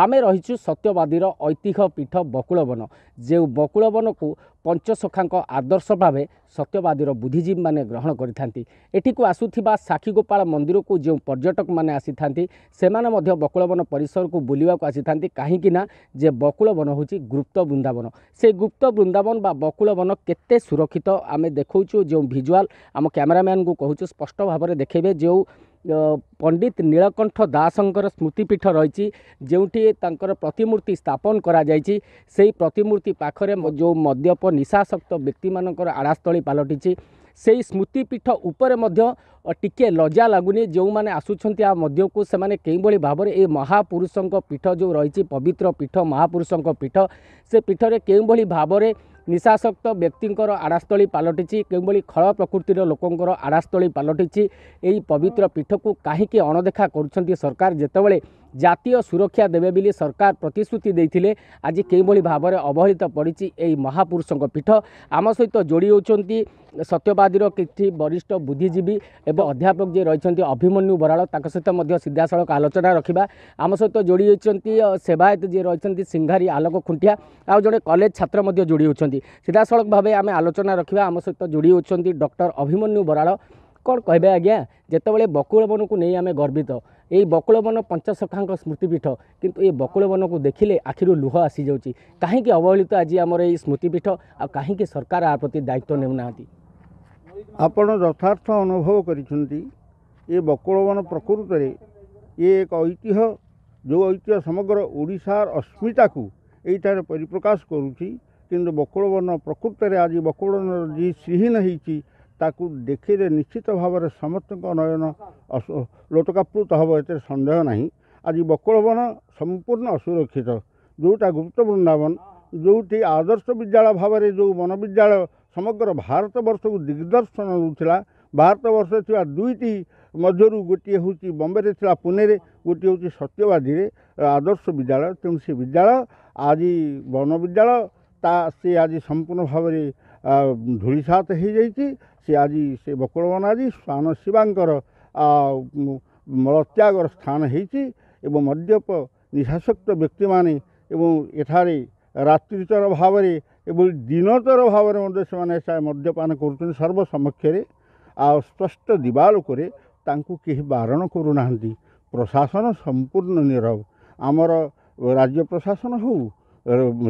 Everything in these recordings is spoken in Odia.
ଆମେ ରହିଛୁ ସତ୍ୟବାଦୀର ଐତିହ୍ୟ ପୀଠ ବକୁଳବନ ଯେଉଁ ବକୁଳବନକୁ ପଞ୍ଚସଖାଙ୍କ ଆଦର୍ଶ ଭାବେ ସତ୍ୟବାଦୀର ବୁଦ୍ଧିଜୀବୀମାନେ ଗ୍ରହଣ କରିଥାନ୍ତି ଏଠିକୁ ଆସୁଥିବା ସାକ୍ଷୀଗୋପାଳ ମନ୍ଦିରକୁ ଯେଉଁ ପର୍ଯ୍ୟଟକମାନେ ଆସିଥାନ୍ତି ସେମାନେ ମଧ୍ୟ ବକୁଳବନ ପରିସରକୁ ବୁଲିବାକୁ ଆସିଥାନ୍ତି କାହିଁକି ନା ଯେ ବକୁଳବନ ହେଉଛି ଗୁପ୍ତ ବୃନ୍ଦାବନ ସେ ଗୁପ୍ତ ବୃନ୍ଦାବନ ବା ବକୁଳବନ କେତେ ସୁରକ୍ଷିତ ଆମେ ଦେଖାଉଛୁ ଯେଉଁ ଭିଜୁଆଲ୍ ଆମ କ୍ୟାମେରାମ୍ୟାନ୍ଙ୍କୁ କହୁଛୁ ସ୍ପଷ୍ଟ ଭାବରେ ଦେଖେଇବେ ଯେଉଁ ପଣ୍ଡିତ ନୀଳକଣ୍ଠ ଦାସଙ୍କର ସ୍ମୃତିପୀଠ ରହିଛି ଯେଉଁଠି ତାଙ୍କର ପ୍ରତିମୂର୍ତ୍ତି ସ୍ଥାପନ କରାଯାଇଛି ସେହି ପ୍ରତିମୂର୍ତ୍ତି ପାଖରେ ଯେଉଁ ମଦ୍ୟପ ନିଶାସକ୍ତ ବ୍ୟକ୍ତିମାନଙ୍କର ଆଡ଼ାସ୍ଥଳୀ ପାଲଟିଛି ସେହି ସ୍ମୃତିପୀଠ ଉପରେ ମଧ୍ୟ ଟିକିଏ ଲଜା ଲାଗୁନି ଯେଉଁମାନେ ଆସୁଛନ୍ତି ଆ ମଧ୍ୟକୁ ସେମାନେ କେଉଁଭଳି ଭାବରେ ଏ ମହାପୁରୁଷଙ୍କ ପୀଠ ଯେଉଁ ରହିଛି ପବିତ୍ର ପୀଠ ମହାପୁରୁଷଙ୍କ ପୀଠ ସେ ପୀଠରେ କେଉଁଭଳି ଭାବରେ ନିଶାସକ୍ତ ବ୍ୟକ୍ତିଙ୍କର ଆଡ଼ାସ୍ଥଳୀ ପାଲଟିଛି କେଉଁଭଳି ଖଳ ପ୍ରକୃତିର ଲୋକଙ୍କର ଆଡ଼ାସ୍ଥଳୀ ପାଲଟିଛି ଏହି ପବିତ୍ର ପୀଠକୁ କାହିଁକି ଅଣଦେଖା କରୁଛନ୍ତି ସରକାର ଯେତେବେଳେ ଜାତୀୟ ସୁରକ୍ଷା ଦେବେ ବୋଲି ସରକାର ପ୍ରତିଶ୍ରୁତି ଦେଇଥିଲେ ଆଜି କେଉଁଭଳି ଭାବରେ ଅବହେଳିତ ପଡ଼ିଛି ଏହି ମହାପୁରୁଷଙ୍କ ପୀଠ ଆମ ସହିତ ଯୋଡ଼ି ହେଉଛନ୍ତି ସତ୍ୟବାଦୀର କିଛି ବରିଷ୍ଠ ବୁଦ୍ଧିଜୀବୀ ଏବଂ ଅଧ୍ୟାପକ ଯିଏ ରହିଛନ୍ତି ଅଭିମନ୍ୟୁ ବରାଳ ତାଙ୍କ ସହିତ ମଧ୍ୟ ସିଧାସଳଖ ଆଲୋଚନା ରଖିବା ଆମ ସହିତ ଯୋଡ଼ି ହେଉଛନ୍ତି ସେବାୟତ ଯିଏ ରହିଛନ୍ତି ସିଂହାରୀ ଆଲୋକ ଖୁଣ୍ଟିଆ ଆଉ ଜଣେ କଲେଜ ଛାତ୍ର ମଧ୍ୟ ଯୋଡ଼ି ହେଉଛନ୍ତି ସିଧାସଳଖ ଭାବେ ଆମେ ଆଲୋଚନା ରଖିବା ଆମ ସହିତ ଯୋଡ଼ି ହେଉଛନ୍ତି ଡକ୍ଟର ଅଭିମନ୍ୟୁ ବରାଳ କ'ଣ କହିବେ ଆଜ୍ଞା ଯେତେବେଳେ ବକୁଳବନକୁ ନେଇ ଆମେ ଗର୍ବିତ ଏଇ ବକୁଳବନ ପଞ୍ଚସଖାଙ୍କ ସ୍ମୃତିପୀଠ କିନ୍ତୁ ଏ ବକୁଳବନକୁ ଦେଖିଲେ ଆଖିରୁ ଲୁହ ଆସିଯାଉଛି କାହିଁକି ଅବହେଳିତ ଆଜି ଆମର ଏଇ ସ୍ମୃତିପୀଠ ଆଉ କାହିଁକି ସରକାର ଆ ପ୍ରତି ଦାୟିତ୍ୱ ନେଉନାହାନ୍ତି ଆପଣ ଯଥାର୍ଥ ଅନୁଭବ କରିଛନ୍ତି ଏ ବକୁଳବନ ପ୍ରକୃତରେ ଇଏ ଏକ ଐତିହ୍ୟ ଯେଉଁ ଐତିହ୍ୟ ସମଗ୍ର ଓଡ଼ିଶାର ଅସ୍ମିତାକୁ ଏଇଠାରେ ପରିପ୍ରକାଶ କରୁଛି କିନ୍ତୁ ବକୁଳବନ ପ୍ରକୃତରେ ଆଜି ବକୁଳବନର ଯିଏ ଶ୍ରୀହୀନ ହେଇଛି ତାକୁ ଦେଖିଲେ ନିଶ୍ଚିତ ଭାବରେ ସମସ୍ତଙ୍କ ନୟନ ଲୋଟକାପୃତ ହେବ ଏଥିରେ ସନ୍ଦେହ ନାହିଁ ଆଜି ବକୁଳବନ ସମ୍ପୂର୍ଣ୍ଣ ଅସୁରକ୍ଷିତ ଯେଉଁଟା ଗୁପ୍ତ ବୃନ୍ଦାବନ ଯେଉଁଠି ଆଦର୍ଶ ବିଦ୍ୟାଳୟ ଭାବରେ ଯେଉଁ ବନବିଦ୍ୟାଳୟ ସମଗ୍ର ଭାରତବର୍ଷକୁ ଦିଗ୍ଦର୍ଶନ ଦେଉଥିଲା ଭାରତବର୍ଷରେ ଥିବା ଦୁଇଟି ମଧ୍ୟରୁ ଗୋଟିଏ ହେଉଛି ବମ୍ବେରେ ଥିଲା ପୁନେରେ ଗୋଟିଏ ହେଉଛି ସତ୍ୟବାଦୀରେ ଆଦର୍ଶ ବିଦ୍ୟାଳୟ ତେଣୁ ସେ ବିଦ୍ୟାଳୟ ଆଜି ବନବିଦ୍ୟାଳୟ ତା ସେ ଆଜି ସମ୍ପୂର୍ଣ୍ଣ ଭାବରେ ଧୂଳିସାତ ହୋଇଯାଇଛି ସେ ଆଜି ସେ ବକୁଳବନ ଆଜି ସ୍ୱାନ ଶିବାଙ୍କର ମଳତ୍ୟାଗର ସ୍ଥାନ ହୋଇଛି ଏବଂ ମଦ୍ୟପ ନିଶାସକ୍ତ ବ୍ୟକ୍ତିମାନେ ଏବଂ ଏଠାରେ ରାତ୍ରିତର ଭାବରେ ଏଭଳି ଦିନତର ଭାବରେ ମଧ୍ୟ ସେମାନେ ମଦ୍ୟପାନ କରୁଛନ୍ତି ସର୍ବସମକ୍ଷରେ ଆଉ ସ୍ପଷ୍ଟ ଦିବାଳୁକରେ ତାଙ୍କୁ କେହି ବାରଣ କରୁନାହାନ୍ତି ପ୍ରଶାସନ ସମ୍ପୂର୍ଣ୍ଣ ନିରବ ଆମର ରାଜ୍ୟ ପ୍ରଶାସନ ହେଉ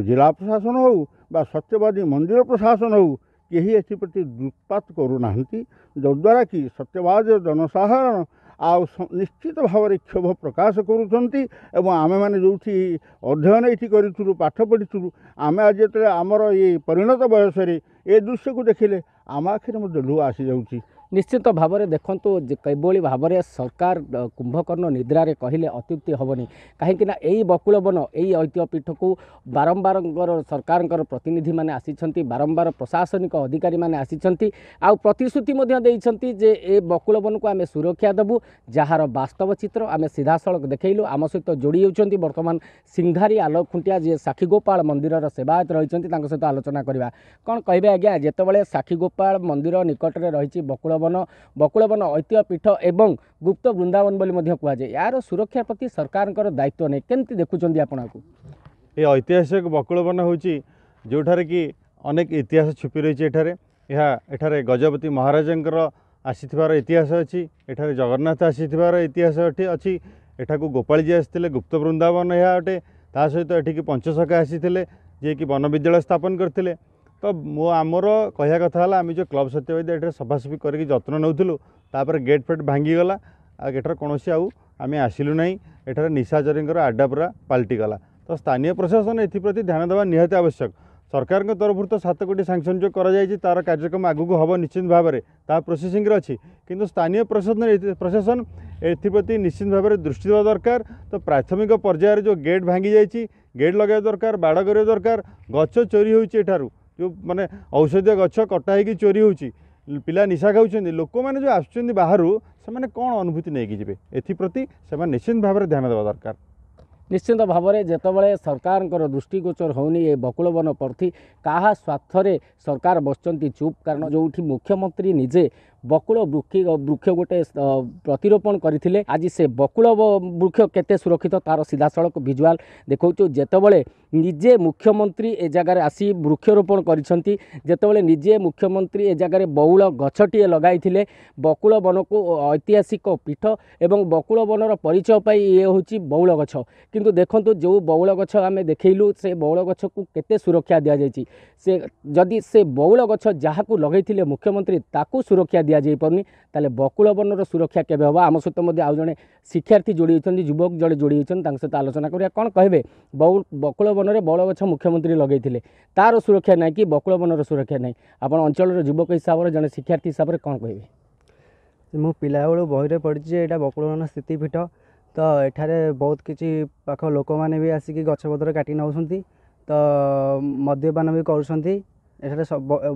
ଜିଲ୍ଲା ପ୍ରଶାସନ ହେଉ ବା ସତ୍ୟବାଦୀ ମନ୍ଦିର ପ୍ରଶାସନ ହେଉ କେହି ଏଥିପ୍ରତି ଦୃତ୍ପାତ କରୁନାହାନ୍ତି ଯଦ୍ୱାରା କି ସତ୍ୟବାଦୀ ଜନସାଧାରଣ ଆଉ ନିଶ୍ଚିତ ଭାବରେ କ୍ଷୋଭ ପ୍ରକାଶ କରୁଛନ୍ତି ଏବଂ ଆମେମାନେ ଯେଉଁଠି ଅଧ୍ୟୟନ ଏଇଠି କରିଥିଲୁ ପାଠ ପଢ଼ିଥିଲୁ ଆମେ ଆଜି ଯେତେବେଳେ ଆମର ଏଇ ପରିଣତ ବୟସରେ ଏ ଦୃଶ୍ୟକୁ ଦେଖିଲେ ଆମ ଆଖିରେ ମଧ୍ୟ ଲୁହ ଆସିଯାଉଛି ନିଶ୍ଚିତ ଭାବରେ ଦେଖନ୍ତୁ ଯେ କିଭଳି ଭାବରେ ସରକାର କୁମ୍ଭକର୍ଣ୍ଣ ନିଦ୍ରାରେ କହିଲେ ଅତ୍ୟୁକ୍ତି ହେବନି କାହିଁକିନା ଏଇ ବକୁଳ ବନ ଏଇ ଐତିହ୍ୟ ପୀଠକୁ ବାରମ୍ବାରଙ୍କର ସରକାରଙ୍କର ପ୍ରତିନିଧିମାନେ ଆସିଛନ୍ତି ବାରମ୍ବାର ପ୍ରଶାସନିକ ଅଧିକାରୀମାନେ ଆସିଛନ୍ତି ଆଉ ପ୍ରତିଶ୍ରୁତି ମଧ୍ୟ ଦେଇଛନ୍ତି ଯେ ଏ ବକୁଳ ବନକୁ ଆମେ ସୁରକ୍ଷା ଦେବୁ ଯାହାର ବାସ୍ତବ ଚିତ୍ର ଆମେ ସିଧାସଳଖ ଦେଖାଇଲୁ ଆମ ସହିତ ଯୋଡ଼ି ହେଉଛନ୍ତି ବର୍ତ୍ତମାନ ସିଂଘାରି ଆଲୋକ ଖୁଣ୍ଟିଆ ଯିଏ ସାକ୍ଷୀଗୋପାଳ ମନ୍ଦିରର ସେବାୟତ ରହିଛନ୍ତି ତାଙ୍କ ସହିତ ଆଲୋଚନା କରିବା କ'ଣ କହିବେ ଆଜ୍ଞା ଯେତେବେଳେ ସାକ୍ଷୀଗୋପାଳ ମନ୍ଦିର ନିକଟରେ ରହିଛି ବକୁଳ ବନ ବକୁଳ ବନ ଐତିହ୍ୟ ପୀଠ ଏବଂ ଗୁପ୍ତ ବୃନ୍ଦାବନ ବୋଲି ମଧ୍ୟ କୁହାଯାଏ ଏହାର ସୁରକ୍ଷା ପ୍ରତି ସରକାରଙ୍କର ଦାୟିତ୍ୱ ନାହିଁ କେମିତି ଦେଖୁଛନ୍ତି ଆପଣଙ୍କୁ ଏ ଐତିହାସିକ ବକୁଳ ବନ ହେଉଛି ଯେଉଁଠାରେ କି ଅନେକ ଇତିହାସ ଛୁପି ରହିଛି ଏଠାରେ ଏହା ଏଠାରେ ଗଜପତି ମହାରାଜାଙ୍କର ଆସିଥିବାର ଇତିହାସ ଅଛି ଏଠାରେ ଜଗନ୍ନାଥ ଆସିଥିବାର ଇତିହାସ ଏଠି ଅଛି ଏଠାକୁ ଗୋପାଳୀଜୀ ଆସିଥିଲେ ଗୁପ୍ତ ବୃନ୍ଦାବନ ଏହା ଅଟେ ତା ସହିତ ଏଠିକି ପଞ୍ଚସଖା ଆସିଥିଲେ ଯିଏକି ବନ ବିଦ୍ୟାଳୟ ସ୍ଥାପନ କରିଥିଲେ ତ ମୋ ଆମର କହିବା କଥା ହେଲା ଆମେ ଯେଉଁ କ୍ଲବ୍ ସତ୍ୟବାଦୀ ଏଠାରେ ସଫାସଫି କରିକି ଯତ୍ନ ନେଉଥିଲୁ ତାପରେ ଗେଟ୍ ଫେଟ୍ ଭାଙ୍ଗିଗଲା ଆଉ ଏଠାରେ କୌଣସି ଆଉ ଆମେ ଆସିଲୁ ନାହିଁ ଏଠାରେ ନିଶାଚରୀଙ୍କର ଆଡ୍ଡା ପୁରା ପାଲଟିଗଲା ତ ସ୍ଥାନୀୟ ପ୍ରଶାସନ ଏଥିପ୍ରତି ଧ୍ୟାନ ଦେବା ନିହାତି ଆବଶ୍ୟକ ସରକାରଙ୍କ ତରଫରୁ ତ ସାତ କୋଟି ସାଂସନ୍ ଯେଉଁ କରାଯାଇଛି ତା'ର କାର୍ଯ୍ୟକ୍ରମ ଆଗକୁ ହେବ ନିଶ୍ଚିତ ଭାବରେ ତାହା ପ୍ରୋସେସିଂରେ ଅଛି କିନ୍ତୁ ସ୍ଥାନୀୟ ପ୍ରଶାସନ ପ୍ରଶାସନ ଏଥିପ୍ରତି ନିଶ୍ଚିତ ଭାବରେ ଦୃଷ୍ଟି ଦେବା ଦରକାର ତ ପ୍ରାଥମିକ ପର୍ଯ୍ୟାୟରେ ଯେଉଁ ଗେଟ୍ ଭାଙ୍ଗିଯାଇଛି ଗେଟ୍ ଲଗାଇବା ଦରକାର ବାଡ଼ କରିବା ଦରକାର ଗଛ ଚୋରି ହେଉଛି ଏଠାରୁ ଯେଉଁ ମାନେ ଔଷଧୀୟ ଗଛ କଟା ହେଇକି ଚୋରି ହେଉଛି ପିଲା ନିଶା ଖାଉଛନ୍ତି ଲୋକମାନେ ଯେଉଁ ଆସୁଛନ୍ତି ବାହାରୁ ସେମାନେ କ'ଣ ଅନୁଭୂତି ନେଇକି ଯିବେ ଏଥିପ୍ରତି ସେମାନେ ନିଶ୍ଚିନ୍ତ ଭାବରେ ଧ୍ୟାନ ଦେବା ଦରକାର ନିଶ୍ଚିନ୍ତ ଭାବରେ ଯେତେବେଳେ ସରକାରଙ୍କର ଦୃଷ୍ଟିଗୋଚର ହେଉନି ଏ ବକୁଳବନ ପ୍ରତି କାହା ସ୍ୱାର୍ଥରେ ସରକାର ବସିଛନ୍ତି ଚୁପ୍ କାରଣ ଯେଉଁଠି ମୁଖ୍ୟମନ୍ତ୍ରୀ ନିଜେ ବକୁଳ ବୃକ୍ଷ ଗୋଟେ ପ୍ରତିରୋପଣ କରିଥିଲେ ଆଜି ସେ ବକୁଳ ବୃକ୍ଷ କେତେ ସୁରକ୍ଷିତ ତା'ର ସିଧାସଳଖ ଭିଜୁଆଲ୍ ଦେଖାଉଛୁ ଯେତେବେଳେ ନିଜେ ମୁଖ୍ୟମନ୍ତ୍ରୀ ଏ ଜାଗାରେ ଆସି ବୃକ୍ଷରୋପଣ କରିଛନ୍ତି ଯେତେବେଳେ ନିଜେ ମୁଖ୍ୟମନ୍ତ୍ରୀ ଏ ଜାଗାରେ ବହୁଳ ଗଛଟିଏ ଲଗାଇଥିଲେ ବକୁଳ ବନକୁ ଐତିହାସିକ ପୀଠ ଏବଂ ବକୁଳ ବନର ପରିଚୟ ପାଇଁ ଇଏ ହେଉଛି ବଉଳ ଗଛ କିନ୍ତୁ ଦେଖନ୍ତୁ ଯେଉଁ ବଉଳ ଗଛ ଆମେ ଦେଖାଇଲୁ ସେ ବଉଳ ଗଛକୁ କେତେ ସୁରକ୍ଷା ଦିଆଯାଇଛି ସେ ଯଦି ସେ ବଉଳ ଗଛ ଯାହାକୁ ଲଗାଇଥିଲେ ମୁଖ୍ୟମନ୍ତ୍ରୀ ତାକୁ ସୁରକ୍ଷା ଦିଆଯାଇପାରୁନି ତାହେଲେ ବକୁଳ ବର୍ଣ୍ଣର ସୁରକ୍ଷା କେବେ ହେବ ଆମ ସହିତ ମଧ୍ୟ ଆଉ ଜଣେ ଶିକ୍ଷାର୍ଥୀ ଯୋଡ଼ି ହୋଇଛନ୍ତି ଯୁବକ ଜଣେ ଯୋଡ଼ି ହୋଇଛନ୍ତି ତାଙ୍କ ସହିତ ଆଲୋଚନା କରିବା କ'ଣ କହିବେ ବକୁଳ ବନରେ ବଉଳ ଗଛ ମୁଖ୍ୟମନ୍ତ୍ରୀ ଲଗାଇଥିଲେ ତା'ର ସୁରକ୍ଷା ନାହିଁ କି ବକୁଳ ବନର ସୁରକ୍ଷା ନାହିଁ ଆପଣ ଅଞ୍ଚଳର ଯୁବକ ହିସାବରେ ଜଣେ ଶିକ୍ଷାର୍ଥୀ ହିସାବରେ କ'ଣ କହିବେ ମୁଁ ପିଲାବେଳୁ ବହିରେ ପଢ଼ିଛି ଯେ ଏଇଟା ବକୁଳ ବନ ସ୍ଥିତିପୀଠ ତ ଏଠାରେ ବହୁତ କିଛି ପାଖ ଲୋକମାନେ ବି ଆସିକି ଗଛପତ୍ର କାଟି ନେଉଛନ୍ତି ତ ମଦ୍ୟପାନ ବି କରୁଛନ୍ତି ଏଠାରେ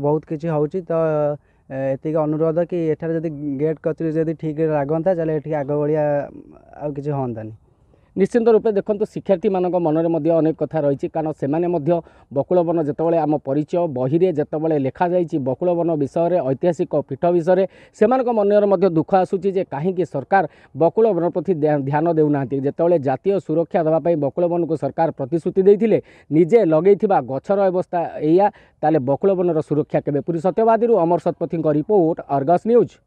ବହୁତ କିଛି ହେଉଛି ତ यतिक अनुरोध कि एठ गेट कचुर ठिक राग्यो चाहिँ एगभ आउँछ हवन्त ନିଶ୍ଚିନ୍ତ ରୂପେ ଦେଖନ୍ତୁ ଶିକ୍ଷାର୍ଥୀମାନଙ୍କ ମନରେ ମଧ୍ୟ ଅନେକ କଥା ରହିଛି କାରଣ ସେମାନେ ମଧ୍ୟ ବକୁଳବନ ଯେତେବେଳେ ଆମ ପରିଚୟ ବହିରେ ଯେତେବେଳେ ଲେଖାଯାଇଛି ବକୁଳବନ ବିଷୟରେ ଐତିହାସିକ ପୀଠ ବିଷୟରେ ସେମାନଙ୍କ ମନରେ ମଧ୍ୟ ଦୁଃଖ ଆସୁଛି ଯେ କାହିଁକି ସରକାର ବକୁଳବନ ପ୍ରତି ଧ୍ୟାନ ଦେଉନାହାନ୍ତି ଯେତେବେଳେ ଜାତୀୟ ସୁରକ୍ଷା ଦେବା ପାଇଁ ବକୁଳବନକୁ ସରକାର ପ୍ରତିଶ୍ରୁତି ଦେଇଥିଲେ ନିଜେ ଲଗେଇଥିବା ଗଛର ଅବସ୍ଥା ଏଇଆ ତାହେଲେ ବକୁଳବନର ସୁରକ୍ଷା କେବେ ପୁରୀ ସତ୍ୟବାଦୀରୁ ଅମର ଶତପଥୀଙ୍କ ରିପୋର୍ଟ ଅର୍ଗସ୍ ନ୍ୟୁଜ୍